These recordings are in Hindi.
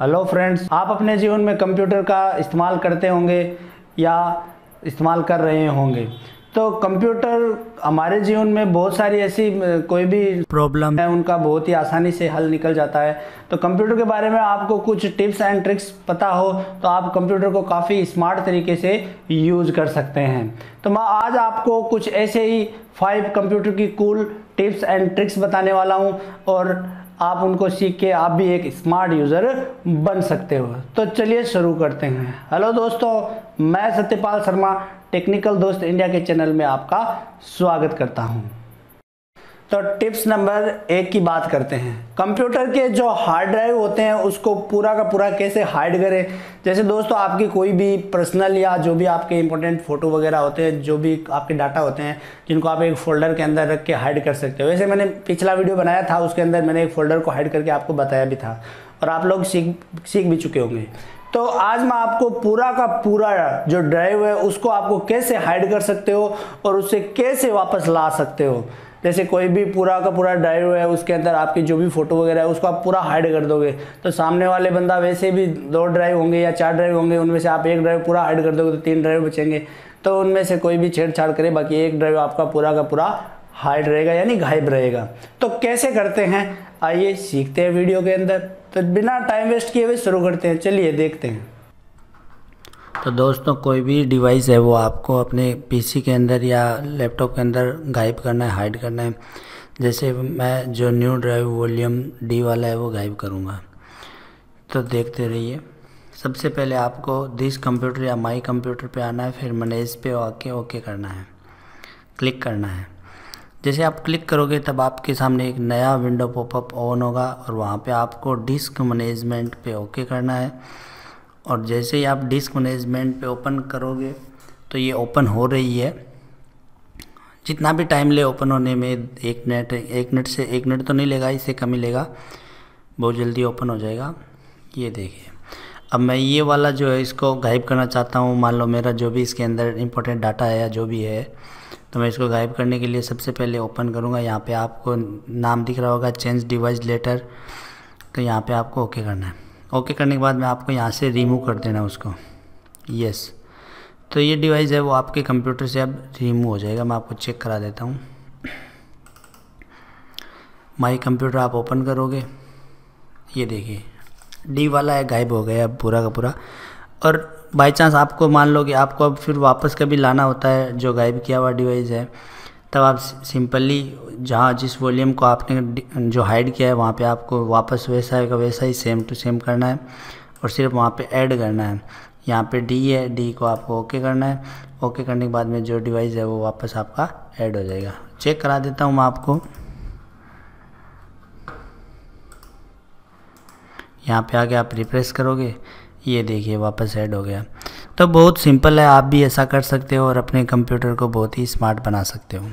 हेलो फ्रेंड्स आप अपने जीवन में कंप्यूटर का इस्तेमाल करते होंगे या इस्तेमाल कर रहे होंगे तो कंप्यूटर हमारे जीवन में बहुत सारी ऐसी कोई भी प्रॉब्लम है उनका बहुत ही आसानी से हल निकल जाता है तो कंप्यूटर के बारे में आपको कुछ टिप्स एंड ट्रिक्स पता हो तो आप कंप्यूटर को काफ़ी स्मार्ट तरीके से यूज़ कर सकते हैं तो मैं आज आपको कुछ ऐसे ही फाइव कंप्यूटर की कूल टिप्स एंड ट्रिक्स बताने वाला हूँ और आप उनको सीख के आप भी एक स्मार्ट यूज़र बन सकते हो तो चलिए शुरू करते हैं हेलो दोस्तों मैं सत्यपाल शर्मा टेक्निकल दोस्त इंडिया के चैनल में आपका स्वागत करता हूँ तो टिप्स नंबर एक की बात करते हैं कंप्यूटर के जो हार्ड ड्राइव होते हैं उसको पूरा का पूरा कैसे हाइड करें जैसे दोस्तों आपकी कोई भी पर्सनल या जो भी आपके इंपॉर्टेंट फ़ोटो वगैरह होते हैं जो भी आपके डाटा होते हैं जिनको आप एक फ़ोल्डर के अंदर रख के हाइड कर सकते हो वैसे मैंने पिछला वीडियो बनाया था उसके अंदर मैंने एक फ़ोल्डर को हाइड करके आपको बताया भी था और आप लोग सीख सीख भी चुके होंगे तो आज मैं आपको पूरा का पूरा जो ड्राइव है उसको आपको कैसे हाइड कर सकते हो और उससे कैसे वापस ला सकते हो जैसे कोई भी पूरा का पूरा ड्राइव है उसके अंदर आपकी जो भी फ़ोटो वगैरह है उसको आप पूरा हाइड कर दोगे तो सामने वाले बंदा वैसे भी दो ड्राइव होंगे या चार ड्राइव होंगे उनमें से आप एक ड्राइव पूरा हाइड कर दोगे तो तीन ड्राइव बचेंगे तो उनमें से कोई भी छेड़छाड़ करे बाकी एक ड्राइव आपका पूरा का पूरा हाइड रहेगा यानी गायब रहेगा तो कैसे करते हैं आइए सीखते हैं वीडियो के अंदर तो बिना टाइम वेस्ट किए हुए शुरू करते हैं चलिए देखते हैं तो दोस्तों कोई भी डिवाइस है वो आपको अपने पीसी के अंदर या लैपटॉप के अंदर गायब करना है हाइड करना है जैसे मैं जो न्यू ड्राइव वॉल्यूम डी वाला है वो गायब करूँगा तो देखते रहिए सबसे पहले आपको दिस कंप्यूटर या माई कंप्यूटर पे आना है फिर मैनेज पे आके ओके करना है क्लिक करना है जैसे आप क्लिक करोगे तब आपके सामने एक नया विंडो पॉपअप ऑन होगा और वहाँ पे आपको डिस्क मैनेजमेंट पे ओके करना है और जैसे ही आप डिस्क मैनेजमेंट पे ओपन करोगे तो ये ओपन हो रही है जितना भी टाइम ले ओपन होने में एक मिनट एक मिनट से एक मिनट तो नहीं लेगा इससे कम ही लेगा बहुत जल्दी ओपन हो जाएगा ये देखिए अब मैं ये वाला जो है इसको गायब करना चाहता हूँ मान लो मेरा जो भी इसके अंदर इम्पोर्टेंट डाटा है या जो भी है तो मैं इसको गायब करने के लिए सबसे पहले ओपन करूँगा यहाँ पे आपको नाम दिख रहा होगा चेंज डिवाइस लेटर तो यहाँ पे आपको ओके करना है ओके करने के बाद मैं आपको यहाँ से रिमूव कर देना उसको यस तो ये डिवाइस है वो आपके कंप्यूटर से अब रिमूव हो जाएगा मैं आपको चेक करा देता हूँ माई कंप्यूटर आप ओपन करोगे ये देखिए डी वाला है गायब हो गया अब पूरा का पूरा और बाई चांस आपको मान लो कि आपको अब फिर वापस कभी लाना होता है जो गायब किया हुआ डिवाइस है तब आप सिंपली जहाँ जिस वॉल्यूम को आपने जो हाइड किया है वहाँ पे आपको वापस वैसा है वैसा ही सेम टू सेम करना है और सिर्फ वहाँ पे ऐड करना है यहाँ पे डी है डी को आपको ओके करना है ओके करने के बाद में जो डिवाइस है वो वापस आपका ऐड हो जाएगा चेक करा देता हूँ मैं आपको यहाँ पे आके आप रिफ्रेश करोगे ये देखिए वापस ऐड हो गया तो बहुत सिंपल है आप भी ऐसा कर सकते हो और अपने कंप्यूटर को बहुत ही स्मार्ट बना सकते हो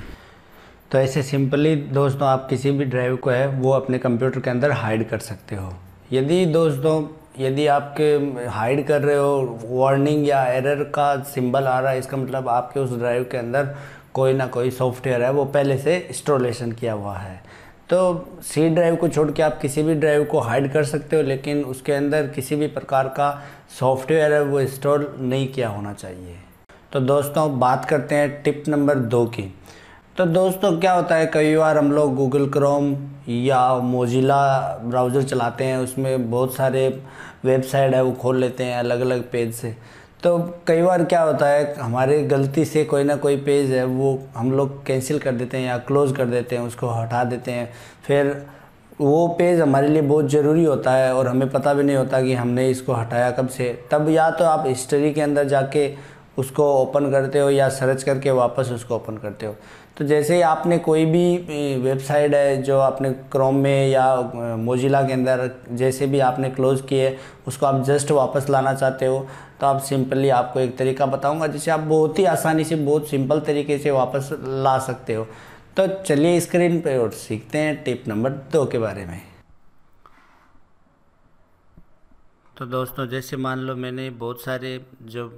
तो ऐसे सिंपली दोस्तों आप किसी भी ड्राइव को है वो अपने कंप्यूटर के अंदर हाइड कर सकते हो यदि दोस्तों यदि आपके हाइड कर रहे हो वार्निंग या एरर का सिंबल आ रहा है इसका मतलब आपके उस ड्राइव के अंदर कोई ना कोई सॉफ्टवेयर है वो पहले से इंस्टॉलेशन किया हुआ है तो सी ड्राइव को छोड़ के आप किसी भी ड्राइव को हाइड कर सकते हो लेकिन उसके अंदर किसी भी प्रकार का सॉफ्टवेयर है वो इंस्टॉल नहीं किया होना चाहिए तो दोस्तों बात करते हैं टिप नंबर दो की तो दोस्तों क्या होता है कई बार हम लोग गूगल क्रोम या मोजिला ब्राउज़र चलाते हैं उसमें बहुत सारे वेबसाइट है वो खोल लेते हैं अलग अलग पेज से तो कई बार क्या होता है हमारे गलती से कोई ना कोई पेज है वो हम लोग कैंसिल कर देते हैं या क्लोज़ कर देते हैं उसको हटा देते हैं फिर वो पेज हमारे लिए बहुत ज़रूरी होता है और हमें पता भी नहीं होता कि हमने इसको हटाया कब से तब या तो आप हिस्ट्री के अंदर जाके उसको ओपन करते हो या सर्च करके वापस उसको ओपन करते हो तो जैसे ही आपने कोई भी वेबसाइट है जो आपने क्रोम में या मोजिला के अंदर जैसे भी आपने क्लोज किए उसको आप जस्ट वापस लाना चाहते हो तो आप सिंपली आपको एक तरीका बताऊंगा जिसे आप बहुत ही आसानी से बहुत सिंपल तरीके से वापस ला सकते हो तो चलिए स्क्रीन पर और सीखते हैं टिप नंबर दो के बारे में तो दोस्तों जैसे मान लो मैंने बहुत सारे जो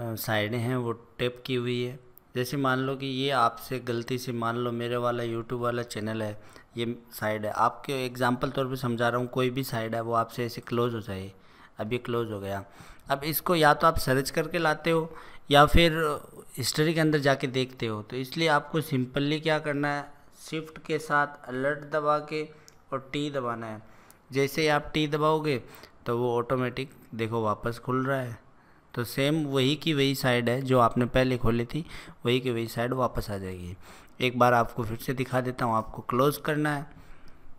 साइडें हैं वो टेप की हुई है जैसे मान लो कि ये आपसे गलती से मान लो मेरे वाला यूट्यूब वाला चैनल है ये साइड है आपके एग्जाम्पल तौर पे समझा रहा हूँ कोई भी साइड है वो आपसे ऐसे क्लोज हो जाए अब ये क्लोज हो गया अब इसको या तो आप सर्च करके लाते हो या फिर हिस्ट्री के अंदर जाके देखते हो तो इसलिए आपको सिंपली क्या करना है शिफ्ट के साथ अलर्ट दबा के और टी दबाना है जैसे ही आप टी दबाओगे तो वो ऑटोमेटिक देखो वापस खुल रहा है तो सेम वही की वही साइड है जो आपने पहले खोली थी वही की वही साइड वापस आ जाएगी एक बार आपको फिर से दिखा देता हूँ आपको क्लोज़ करना है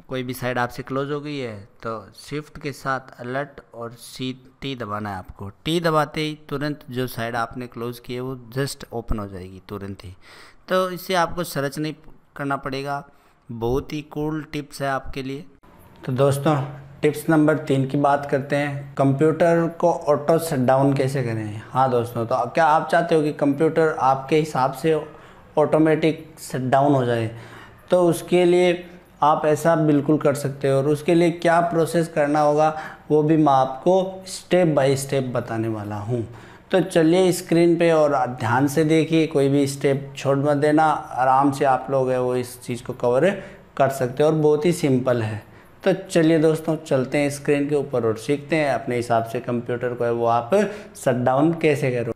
कोई भी साइड आपसे क्लोज हो गई है तो शिफ्ट के साथ अलर्ट और सी टी दबाना है आपको टी दबाते ही तुरंत जो साइड आपने क्लोज़ की है वो जस्ट ओपन हो जाएगी तुरंत ही तो इससे आपको सर्च नहीं करना पड़ेगा बहुत ही कूल टिप्स है आपके लिए तो दोस्तों टिप्स नंबर तीन की बात करते हैं कंप्यूटर को ऑटो शट डाउन कैसे करें हाँ दोस्तों तो क्या आप चाहते हो कि कंप्यूटर आपके हिसाब से ऑटोमेटिक शट डाउन हो जाए तो उसके लिए आप ऐसा बिल्कुल कर सकते हो और उसके लिए क्या प्रोसेस करना होगा वो भी मैं आपको स्टेप बाय स्टेप बताने वाला हूँ तो चलिए स्क्रीन पे और ध्यान से देखिए कोई भी स्टेप छोड़ मत देना आराम से आप लोग है वो इस चीज़ को कवर कर सकते हो और बहुत ही सिंपल है तो चलिए दोस्तों चलते हैं स्क्रीन के ऊपर और सीखते हैं अपने हिसाब से कंप्यूटर को है वो आप शट डाउन कैसे करो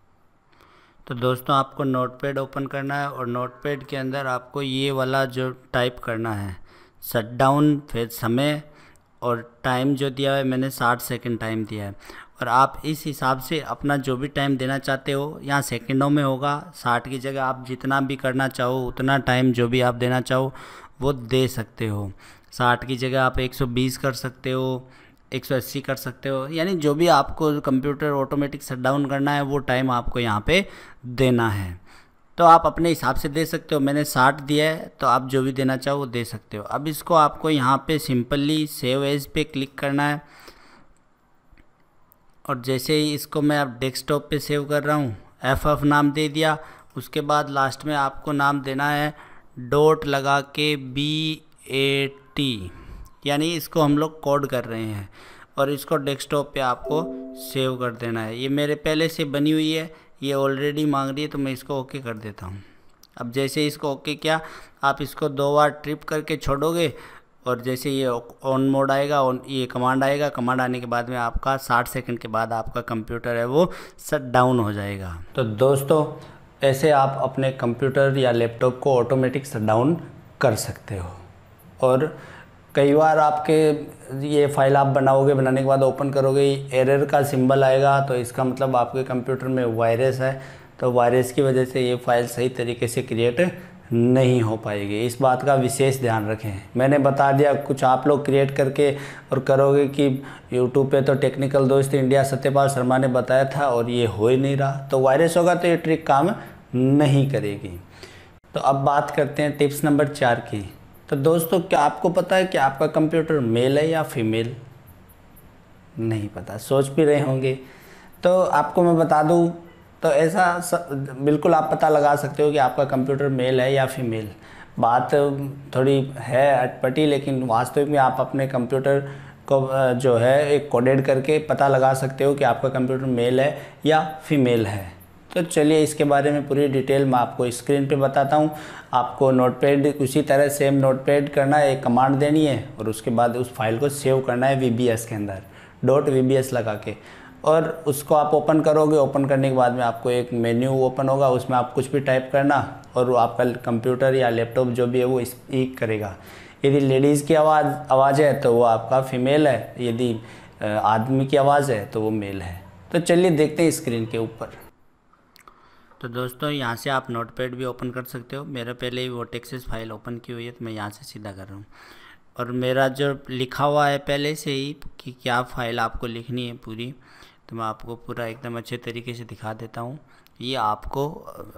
तो दोस्तों आपको नोटपैड ओपन करना है और नोटपैड के अंदर आपको ये वाला जो टाइप करना है शट डाउन फिर समय और टाइम जो दिया है मैंने साठ सेकेंड टाइम दिया है और आप इस हिसाब से अपना जो भी टाइम देना चाहते हो यहाँ सेकंडों में होगा साठ की जगह आप जितना भी करना चाहो उतना टाइम जो भी आप देना चाहो वो दे सकते हो साठ की जगह आप एक सौ बीस कर सकते हो एक सौ अस्सी कर सकते हो यानी जो भी आपको कंप्यूटर ऑटोमेटिक शट डाउन करना है वो टाइम आपको यहाँ पे देना है तो आप अपने हिसाब से दे सकते हो मैंने साठ दिया है तो आप जो भी देना चाहो वो दे सकते हो अब इसको आपको यहाँ पे सिंपली सेव एज पे क्लिक करना है और जैसे ही इसको मैं अब डेस्कटॉप पे सेव कर रहा हूँ एफ एफ नाम दे दिया उसके बाद लास्ट में आपको नाम देना है डॉट लगा के बी ए टी यानी इसको हम लोग कोड कर रहे हैं और इसको डेस्कटॉप पे आपको सेव कर देना है ये मेरे पहले से बनी हुई है ये ऑलरेडी मांग रही है तो मैं इसको ओके कर देता हूँ अब जैसे इसको ओके किया आप इसको दो बार ट्रिप करके छोड़ोगे और जैसे ये ऑन मोड आएगा ऑन ये कमांड आएगा कमांड आने के बाद में आपका 60 सेकंड के बाद आपका कंप्यूटर है वो शट डाउन हो जाएगा तो दोस्तों ऐसे आप अपने कंप्यूटर या लैपटॉप को ऑटोमेटिक शट डाउन कर सकते हो और कई बार आपके ये फाइल आप बनाओगे बनाने के बाद ओपन करोगे एरर का सिंबल आएगा तो इसका मतलब आपके कंप्यूटर में वायरस है तो वायरस की वजह से ये फाइल सही तरीके से क्रिएट नहीं हो पाएगी इस बात का विशेष ध्यान रखें मैंने बता दिया कुछ आप लोग क्रिएट करके और करोगे कि यूट्यूब पे तो टेक्निकल दोस्त इंडिया सत्यपाल शर्मा ने बताया था और ये हो ही नहीं रहा तो वायरस होगा तो ये ट्रिक काम नहीं करेगी तो अब बात करते हैं टिप्स नंबर चार की तो दोस्तों क्या आपको पता है कि आपका कंप्यूटर मेल है या फीमेल नहीं पता सोच भी रहे होंगे तो आपको मैं बता दूँ तो ऐसा स, बिल्कुल आप पता लगा सकते हो कि आपका कंप्यूटर मेल है या फीमेल बात थोड़ी है अटपटी लेकिन वास्तविक में आप अपने कंप्यूटर को जो है एक कोडेड करके पता लगा सकते हो कि आपका कंप्यूटर मेल है या फीमेल है तो चलिए इसके बारे में पूरी डिटेल मैं आपको स्क्रीन पे बताता हूँ आपको नोटपैड उसी तरह सेम नोटपैड करना है एक कमांड देनी है और उसके बाद उस फाइल को सेव करना है वी के अंदर डॉट वी लगा के और उसको आप ओपन करोगे ओपन करने के बाद में आपको एक मेन्यू ओपन होगा उसमें आप कुछ भी टाइप करना और आपका कंप्यूटर या लैपटॉप जो भी है वो स्पीक करेगा यदि लेडीज़ की आवाज़ आवाज़ है तो वो आपका फीमेल है यदि आदमी की आवाज़ है तो वो मेल है तो चलिए देखते हैं स्क्रीन के ऊपर तो दोस्तों यहाँ से आप नोटपैड भी ओपन कर सकते हो मेरा पहले ही वो टेक्सेस फाइल ओपन की हुई है तो मैं यहाँ से सीधा कर रहा हूँ और मेरा जो लिखा हुआ है पहले से ही कि क्या फ़ाइल आपको लिखनी है पूरी तो मैं आपको पूरा एकदम अच्छे तरीके से दिखा देता हूँ ये आपको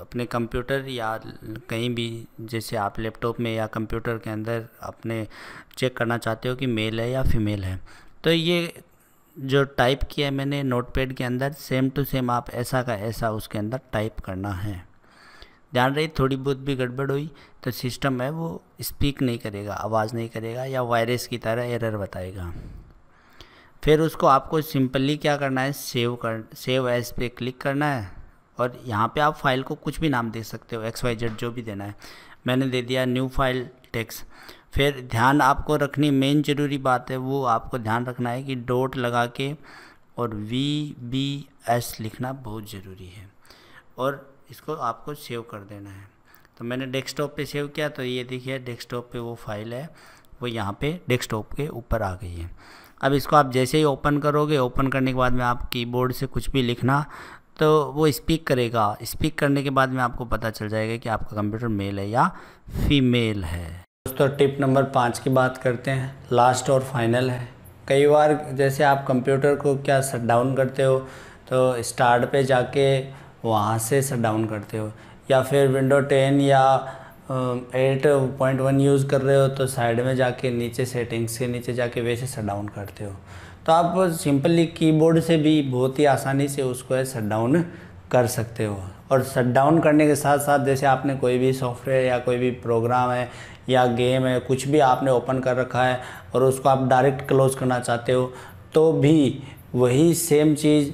अपने कंप्यूटर या कहीं भी जैसे आप लैपटॉप में या कंप्यूटर के अंदर अपने चेक करना चाहते हो कि मेल है या फीमेल है तो ये जो टाइप किया मैंने नोटपैड के अंदर सेम टू सेम आप ऐसा का ऐसा उसके अंदर टाइप करना है ध्यान रही थोड़ी बहुत भी गड़बड़ हुई तो सिस्टम है वो स्पीक नहीं करेगा आवाज़ नहीं करेगा या वायरस की तरह एरर बताएगा फिर उसको आपको सिंपली क्या करना है सेव कर सेव एज पे क्लिक करना है और यहाँ पे आप फाइल को कुछ भी नाम दे सकते हो एक्स वाई जेड जो भी देना है मैंने दे दिया न्यू फाइल टेक्स्ट फिर ध्यान आपको रखनी मेन ज़रूरी बात है वो आपको ध्यान रखना है कि डॉट लगा के और वी बी एस लिखना बहुत ज़रूरी है और इसको आपको सेव कर देना है तो मैंने डेस्कटॉप पे सेव किया तो ये देखिए डेस्कटॉप पे वो फाइल है वो यहाँ पे डेस्कटॉप के ऊपर आ गई है अब इसको आप जैसे ही ओपन करोगे ओपन करने के बाद में आप कीबोर्ड से कुछ भी लिखना तो वो स्पीक करेगा स्पीक करने के बाद में आपको पता चल जाएगा कि आपका कंप्यूटर मेल है या फीमेल है दोस्तों टिप नंबर पाँच की बात करते हैं लास्ट और फाइनल है कई बार जैसे आप कंप्यूटर को क्या शट डाउन करते हो तो स्टार्ट पे जाके वहाँ से शट डाउन करते हो या फिर विंडो टेन या एट पॉइंट वन यूज़ कर रहे हो तो साइड में जाके नीचे सेटिंग्स के नीचे जाके वैसे शट डाउन करते हो तो आप सिंपली कीबोर्ड से भी बहुत ही आसानी से उसको है शट डाउन कर सकते हो और डाउन करने के साथ साथ जैसे आपने कोई भी सॉफ्टवेयर या कोई भी प्रोग्राम है या गेम है कुछ भी आपने ओपन कर रखा है और उसको आप डायरेक्ट क्लोज करना चाहते हो तो भी वही सेम चीज़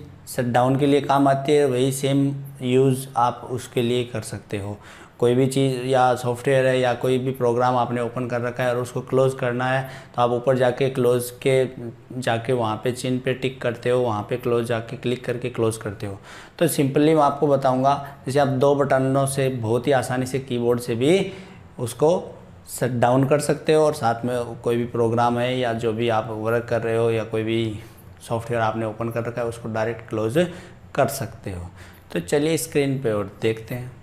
डाउन के लिए काम आती है वही सेम यूज़ आप उसके लिए कर सकते हो कोई भी चीज़ या सॉफ्टवेयर है या कोई भी प्रोग्राम आपने ओपन कर रखा है और उसको क्लोज़ करना है तो आप ऊपर जाके क्लोज़ के जाके वहाँ पे चिन्ह पे टिक करते हो वहाँ पे क्लोज जाके क्लिक करके क्लोज़ करते हो तो सिंपली मैं आपको बताऊँगा जैसे आप दो बटनों से बहुत ही आसानी से कीबोर्ड से भी उसको सट डाउन कर सकते हो और साथ में कोई भी प्रोग्राम है या जो भी आप वर्क कर रहे हो या कोई भी सॉफ्टवेयर आपने ओपन कर रखा है उसको डायरेक्ट क्लोज कर सकते हो तो चलिए स्क्रीन पे और देखते हैं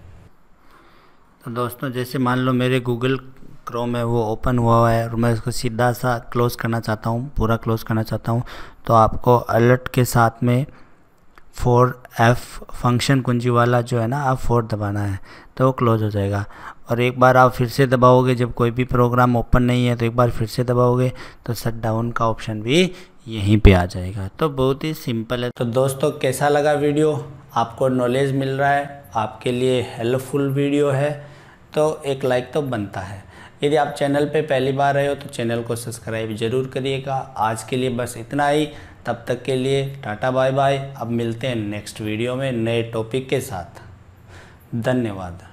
तो दोस्तों जैसे मान लो मेरे गूगल क्रोम है वो ओपन हुआ हुआ है और मैं उसको सीधा सा क्लोज़ करना चाहता हूँ पूरा क्लोज़ करना चाहता हूँ तो आपको अलर्ट के साथ में फोर एफ़ फंक्शन कुंजी वाला जो है ना आप फोर दबाना है तो वो क्लोज़ हो जाएगा और एक बार आप फिर से दबाओगे जब कोई भी प्रोग्राम ओपन नहीं है तो एक बार फिर से दबाओगे तो शट डाउन का ऑप्शन भी यहीं पे आ जाएगा तो बहुत ही सिंपल है तो दोस्तों कैसा लगा वीडियो आपको नॉलेज मिल रहा है आपके लिए हेल्पफुल वीडियो है तो एक लाइक तो बनता है यदि आप चैनल पे पहली बार रहे हो तो चैनल को सब्सक्राइब जरूर करिएगा आज के लिए बस इतना ही तब तक के लिए टाटा बाय बाय अब मिलते हैं नेक्स्ट वीडियो में नए टॉपिक के साथ धन्यवाद